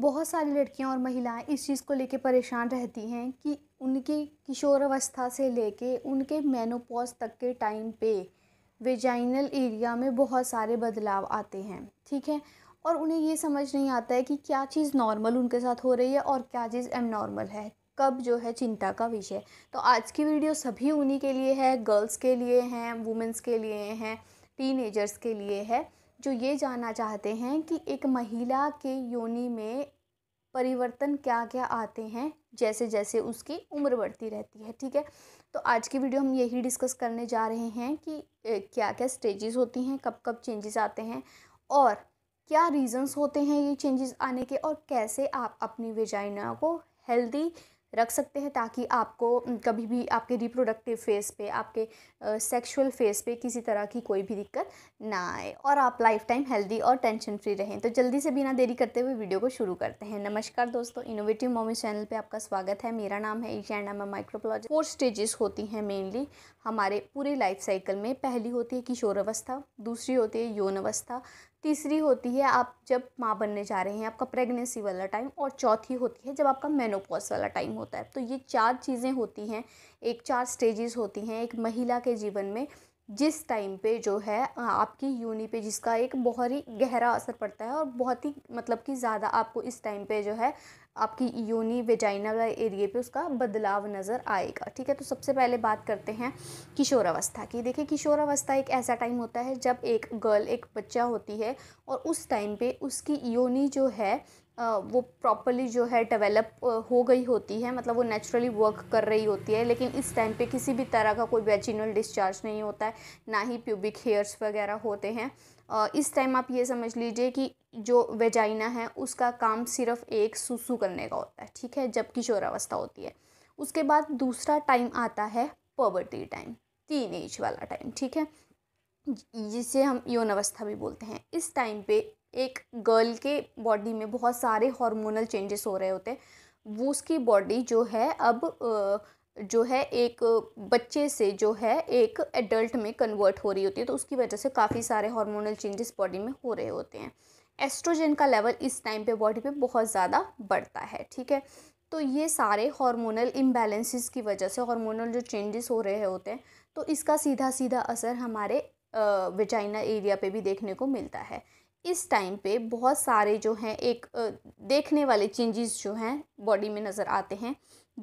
बहुत सारी लड़कियां और महिलाएं इस चीज़ को लेकर परेशान रहती हैं कि उनकी किशोरावस्था से लेके उनके मेनोपॉज तक के टाइम पे वेजाइनल एरिया में बहुत सारे बदलाव आते हैं ठीक है और उन्हें ये समझ नहीं आता है कि क्या चीज़ नॉर्मल उनके साथ हो रही है और क्या चीज़ एबनॉर्मल है कब जो है चिंता का विषय तो आज की वीडियो सभी उन्हीं के लिए है गर्ल्स के लिए हैं वुमेंस के लिए हैं टीन के लिए है जो ये जानना चाहते हैं कि एक महिला के योनि में परिवर्तन क्या क्या आते हैं जैसे जैसे उसकी उम्र बढ़ती रहती है ठीक है तो आज की वीडियो हम यही डिस्कस करने जा रहे हैं कि क्या क्या स्टेजेस होती हैं कब कब चेंजेस आते हैं और क्या रीज़न्स होते हैं ये चेंजेस आने के और कैसे आप अपनी वेजाइना को हेल्दी रख सकते हैं ताकि आपको कभी भी आपके रिप्रोडक्टिव फेस पे आपके सेक्सुअल फेस पे किसी तरह की कोई भी दिक्कत ना आए और आप लाइफ टाइम हेल्दी और टेंशन फ्री रहें तो जल्दी से बिना देरी करते हुए वीडियो को शुरू करते हैं नमस्कार दोस्तों इनोवेटिव मोमी चैनल पर आपका स्वागत है मेरा नाम है ईशा एंड माइक्रोपोलॉजी फोर स्टेजेस होती हैं मेनली हमारे पूरे लाइफ साइकिल में पहली होती है किशोर अवस्था दूसरी होती है यौन अवस्था तीसरी होती है आप जब माँ बनने जा रहे हैं आपका प्रेगनेंसी वाला टाइम और चौथी होती है जब आपका मेनोपॉज वाला टाइम होता है तो ये चार चीज़ें होती हैं एक चार स्टेजेस होती हैं एक महिला के जीवन में जिस टाइम पे जो है आपकी यूनी पे जिसका एक बहुत ही गहरा असर पड़ता है और बहुत ही मतलब कि ज़्यादा आपको इस टाइम पे जो है आपकी यूनी वेजाइना एरिए पे उसका बदलाव नज़र आएगा ठीक है तो सबसे पहले बात करते हैं किशोरावस्था की देखिए किशोरावस्था एक ऐसा टाइम होता है जब एक गर्ल एक बच्चा होती है और उस टाइम पे उसकी योनी जो है वो प्रॉपरली जो है डेवलप हो गई होती है मतलब वो नेचुरली वर्क कर रही होती है लेकिन इस टाइम पे किसी भी तरह का कोई वेजिनल डिस्चार्ज नहीं होता है ना ही प्यूबिक हेयर्स वगैरह होते हैं इस टाइम आप ये समझ लीजिए कि जो वेजाइना है उसका काम सिर्फ एक सुसु करने का होता है ठीक है जब किशोरावस्था होती है उसके बाद दूसरा टाइम आता है पॉवर्टी टाइम तीन एज वाला टाइम ठीक है जिसे हम यौन अवस्था भी बोलते हैं इस टाइम पे एक गर्ल के बॉडी में बहुत सारे हार्मोनल चेंजेस हो रहे होते हैं वो उसकी बॉडी जो है अब जो है एक बच्चे से जो है एक एडल्ट में कन्वर्ट हो रही होती है तो उसकी वजह से काफ़ी सारे हार्मोनल चेंजेस बॉडी में हो रहे होते हैं एस्ट्रोजन का लेवल इस टाइम पे बॉडी पे बहुत ज़्यादा बढ़ता है ठीक है तो ये सारे हार्मोनल इम्बेलेंसेज़ की वजह से हार्मोनल जो चेंजेस हो रहे होते हैं तो इसका सीधा सीधा असर हमारे विजाइना एरिया पे भी देखने को मिलता है इस टाइम पे बहुत सारे जो हैं एक देखने वाले चेंजेस जो हैं बॉडी में नज़र आते हैं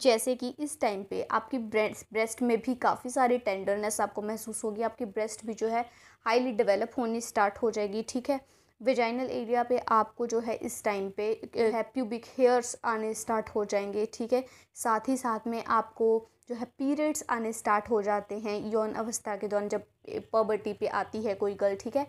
जैसे कि इस टाइम पे आपकी ब्रेस्ट ब्रेस्ट में भी काफ़ी सारी टेंडरनेस आपको महसूस होगी आपकी ब्रेस्ट भी जो है हाईली डेवलप होनी स्टार्ट हो जाएगी ठीक है वेजाइनल एरिया पे आपको जो है इस टाइम पे है प्यूबिक हेयर्स आने स्टार्ट हो जाएंगे ठीक है साथ ही साथ में आपको जो है पीरियड्स आने स्टार्ट हो जाते हैं यौन अवस्था के दौरान जब पॉबर्टी पे आती है कोई गर्ल ठीक है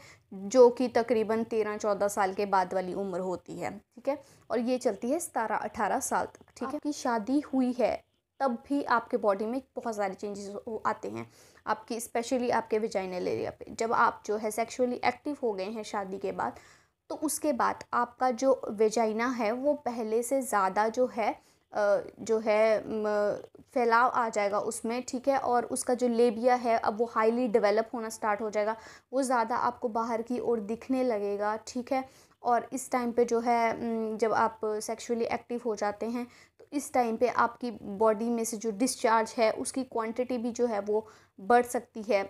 जो कि तकरीबन तेरह चौदह साल के बाद वाली उम्र होती है ठीक है और ये चलती है सतारह अठारह साल तक ठीक है कि शादी हुई है तब भी आपके बॉडी में बहुत सारे चेंजेस आते हैं आपकी स्पेशली आपके विजाइनल एरिया पे जब आप जो है सेक्सुअली एक्टिव हो गए हैं शादी के बाद तो उसके बाद आपका जो वेजाइना है वो पहले से ज़्यादा जो है जो है फैलाव आ जाएगा उसमें ठीक है और उसका जो लेबिया है अब वो हाईली डेवलप होना स्टार्ट हो जाएगा वो ज़्यादा आपको बाहर की ओर दिखने लगेगा ठीक है और इस टाइम पे जो है जब आप सेक्सुअली एक्टिव हो जाते हैं तो इस टाइम पे आपकी बॉडी में से जो डिस्चार्ज है उसकी क्वांटिटी भी जो है वो बढ़ सकती है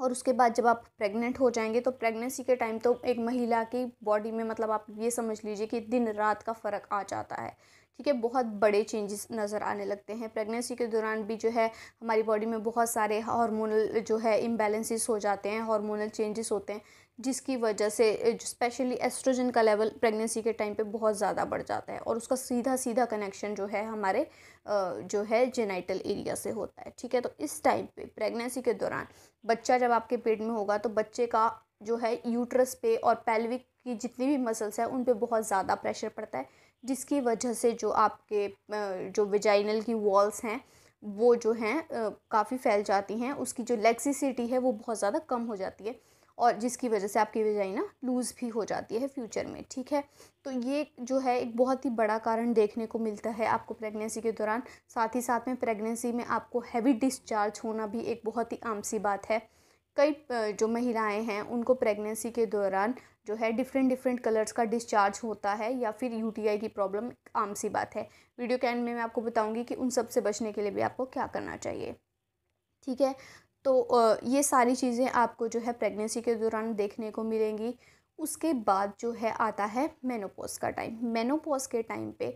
और उसके बाद जब आप प्रेग्नेंट हो जाएंगे तो प्रेगनेंसी के टाइम तो एक महिला की बॉडी में मतलब आप ये समझ लीजिए कि दिन रात का फ़र्क आ जाता है ठीक है बहुत बड़े चेंजेस नज़र आने लगते हैं प्रेगनेंसी के दौरान भी जो है हमारी बॉडी में बहुत सारे हार्मोनल जो है इम्बेलेंसेस हो जाते हैं हार्मोनल चेंजेस होते हैं जिसकी वजह से स्पेशली एस्ट्रोजन का लेवल प्रेगनेंसी के टाइम पे बहुत ज़्यादा बढ़ जाता है और उसका सीधा सीधा कनेक्शन जो है हमारे जो है जेनाइटल एरिया से होता है ठीक है तो इस टाइम पे प्रेगनेंसी के दौरान बच्चा जब आपके पेट में होगा तो बच्चे का जो है यूट्रस पे और पैल्विक की जितनी भी मसल्स है उन पर बहुत ज़्यादा प्रेशर पड़ता है जिसकी वजह से जो आपके जो विजाइनल की वॉल्स हैं वो जो हैं काफ़ी फैल जाती हैं उसकी जो लेक्सिसिटी है वो बहुत ज़्यादा कम हो जाती है और जिसकी वजह से आपकी वेजाइना लूज़ भी हो जाती है फ्यूचर में ठीक है तो ये जो है एक बहुत ही बड़ा कारण देखने को मिलता है आपको प्रेगनेंसी के दौरान साथ ही साथ में प्रेगनेंसी में आपको हैवी डिस्चार्ज होना भी एक बहुत ही आम सी बात है कई जो महिलाएं हैं उनको प्रेगनेंसी के दौरान जो है डिफरेंट डिफरेंट कलर्स का डिस्चार्ज होता है या फिर यूटीआई की प्रॉब्लम आम सी बात है वीडियो के एंड में मैं आपको बताऊंगी कि उन सब से बचने के लिए भी आपको क्या करना चाहिए ठीक है तो ये सारी चीज़ें आपको जो है प्रेगनेंसी के दौरान देखने को मिलेंगी उसके बाद जो है आता है मेनोपोज का टाइम मेनोपोज के टाइम पे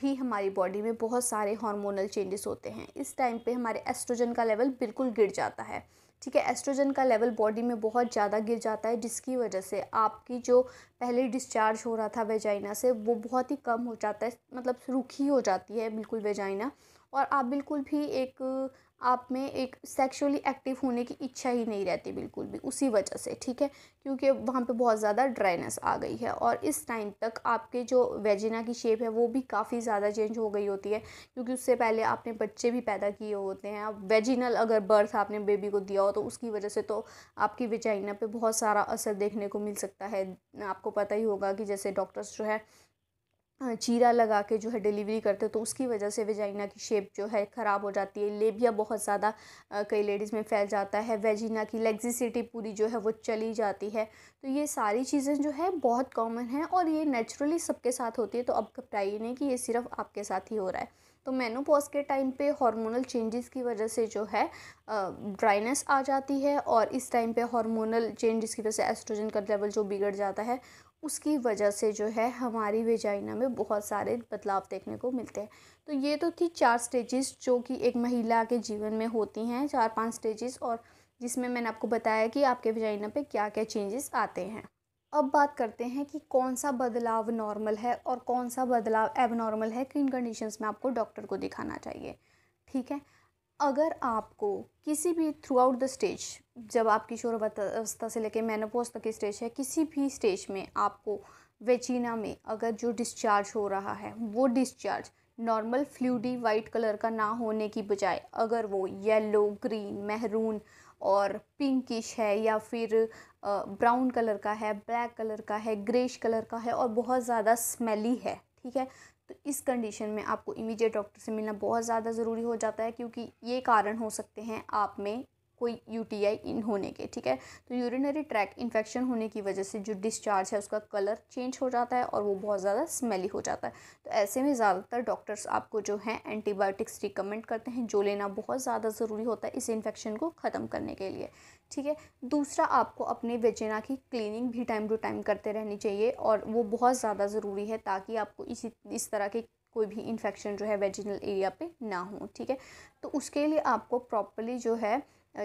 भी हमारी बॉडी में बहुत सारे हार्मोनल चेंजेस होते हैं इस टाइम पे हमारे एस्ट्रोजन का लेवल बिल्कुल गिर जाता है ठीक है एस्ट्रोजन का लेवल बॉडी में बहुत ज़्यादा गिर जाता है जिसकी वजह से आपकी जो पहले डिस्चार्ज हो रहा था वेजाइना से वो बहुत ही कम हो जाता है मतलब रूखी हो जाती है बिल्कुल वेजाइना और आप बिल्कुल भी एक आप में एक सेक्सुअली एक्टिव होने की इच्छा ही नहीं रहती बिल्कुल भी उसी वजह से ठीक है क्योंकि वहाँ पे बहुत ज़्यादा ड्राइनेस आ गई है और इस टाइम तक आपके जो वेजिना की शेप है वो भी काफ़ी ज़्यादा चेंज हो गई होती है क्योंकि उससे पहले आपने बच्चे भी पैदा किए होते हैं अब वेजिनल अगर बर्थ आपने बेबी को दिया हो तो उसकी वजह से तो आपकी वेजाइना पर बहुत सारा असर देखने को मिल सकता है आपको पता ही होगा कि जैसे डॉक्टर्स जो है चीरा हाँ, लगा के जो है डिलीवरी करते तो उसकी वजह से वेजाइना की शेप जो है ख़राब हो जाती है लेबिया बहुत ज़्यादा कई लेडीज़ में फैल जाता है वेजिना की लेग्जिसिटी पूरी जो है वो चली जाती है तो ये सारी चीज़ें जो है बहुत कॉमन हैं और ये नेचुरली सबके साथ होती है तो अब घबराइए नहीं कि ये सिर्फ आपके साथ ही हो रहा है तो मेनोपॉज के टाइम पे हार्मोनल चेंजेस की वजह से जो है ड्राइनेस आ जाती है और इस टाइम पे हार्मोनल चेंजेस की वजह से एस्ट्रोजन का लेवल जो बिगड़ जाता है उसकी वजह से जो है हमारी वेजाइना में बहुत सारे बदलाव देखने को मिलते हैं तो ये तो थी चार स्टेजेस जो कि एक महिला के जीवन में होती हैं चार पांच स्टेजेस और जिसमें मैंने आपको बताया कि आपके वेजाइना पे क्या क्या चेंजेस आते हैं अब बात करते हैं कि कौन सा बदलाव नॉर्मल है और कौन सा बदलाव एबनॉर्मल है किन कंडीशंस में आपको डॉक्टर को दिखाना चाहिए ठीक है अगर आपको किसी भी थ्रू आउट द स्टेज जब आप किशोर अवस्था से लेकर मैनोपोज तक की स्टेज है किसी भी स्टेज में आपको वेचिना में अगर जो डिस्चार्ज हो रहा है वो discharge normal fluidy white colour का ना होने की बजाय अगर वो येलो ग्रीन महरून और पिंकिश है या फिर ब्राउन कलर का है ब्लैक कलर का है ग्रेश कलर का है और बहुत ज़्यादा स्मेली है ठीक है तो इस कंडीशन में आपको इमीडिएट डॉक्टर से मिलना बहुत ज़्यादा ज़रूरी हो जाता है क्योंकि ये कारण हो सकते हैं आप में कोई यूटीआई इन होने के ठीक है तो यूरिनरी ट्रैक इन्फेक्शन होने की वजह से जो डिस्चार्ज है उसका कलर चेंज हो जाता है और वो बहुत ज़्यादा स्मेली हो जाता है तो ऐसे में ज़्यादातर डॉक्टर्स आपको जो है एंटीबायोटिक्स रिकमेंड करते हैं जो लेना बहुत ज़्यादा ज़रूरी होता है इस इन्फेक्शन को ख़त्म करने के लिए ठीक है दूसरा आपको अपने वेजेना की क्लीनिंग भी टाइम टू टाइम करते रहनी चाहिए और वो बहुत ज़्यादा ज़रूरी है ताकि आपको इसी इस तरह के कोई भी इन्फेक्शन जो है वेजिनल एरिया पे ना हो ठीक है तो उसके लिए आपको प्रॉपरली जो है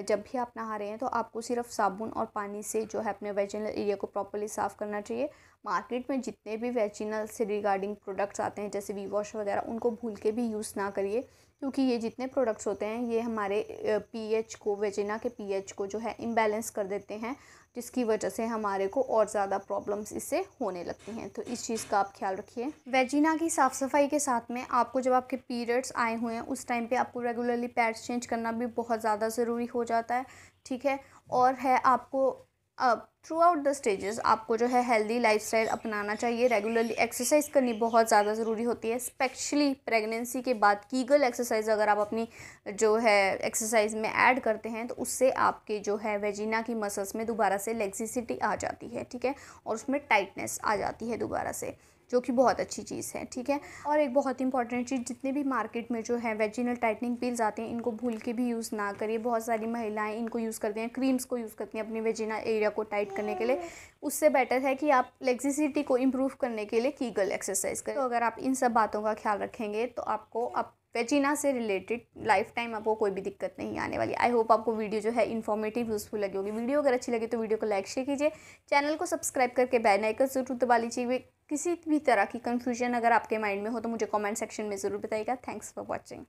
जब भी आप नहा रहे हैं तो आपको सिर्फ साबुन और पानी से जो है अपने वेजिनल एरिया को प्रॉपरली साफ़ करना चाहिए मार्केट में जितने भी वेजिनल से रिगार्डिंग प्रोडक्ट्स आते हैं जैसे वी वॉश वगैरह उनको भूल के भी यूज़ ना करिए क्योंकि ये जितने प्रोडक्ट्स होते हैं ये हमारे पीएच को वेजिना के पीएच को जो है इम्बेलेंस कर देते हैं जिसकी वजह से हमारे को और ज़्यादा प्रॉब्लम्स इससे होने लगती हैं तो इस चीज़ का आप ख्याल रखिए वेजिना की साफ़ सफाई के साथ में आपको जब आपके पीरियड्स आए हुए हैं उस टाइम पे आपको रेगुलरली पैड्स चेंज करना भी बहुत ज़्यादा ज़रूरी हो जाता है ठीक है और है आपको अब थ्रू आउट द स्टेजेस आपको जो है हेल्दी लाइफस्टाइल अपनाना चाहिए रेगुलरली एक्सरसाइज करनी बहुत ज़्यादा ज़रूरी होती है स्पेशली प्रेगनेंसी के बाद कीगल एक्सरसाइज अगर आप अपनी जो है एक्सरसाइज में ऐड करते हैं तो उससे आपके जो है वेजिना की मसल्स में दोबारा से लेग्जिसिटी आ जाती है ठीक है और उसमें टाइटनेस आ जाती है दोबारा से जो कि बहुत अच्छी चीज़ है ठीक है और एक बहुत इंपॉर्टेंट चीज़ जितने भी मार्केट में जो है वेजिनल टाइटनिंग पिल्स आते हैं इनको भूल के भी यूज़ ना करिए बहुत सारी महिलाएं इनको यूज़ करती हैं क्रीम्स को यूज़ करती हैं अपनी वेजिना एरिया को टाइट करने के लिए उससे बेटर है कि आप लेग्जिसिटी को इम्प्रूव करने के लिए कीगल एक्सरसाइज करें तो अगर आप इन सब बातों का ख्याल रखेंगे तो आपको आप वेजिना से रिलेटेड लाइफ टाइम आपको कोई भी दिक्कत नहीं आने वाली आई होप आपको वीडियो जो है इन्फॉर्मेटिव यूज़फुल लगी होगी वीडियो अगर अच्छी लगी तो वीडियो को लाइक शेयर कीजिए चैनल को सब्सक्राइब करके बेल आइकन जरूर दबा लीजिए किसी भी तरह की कन्फ्यूजन अगर आपके माइंड में हो तो मुझे कमेंट सेक्शन में ज़रूर बताइएगा थैंक्स फॉर वॉचिंग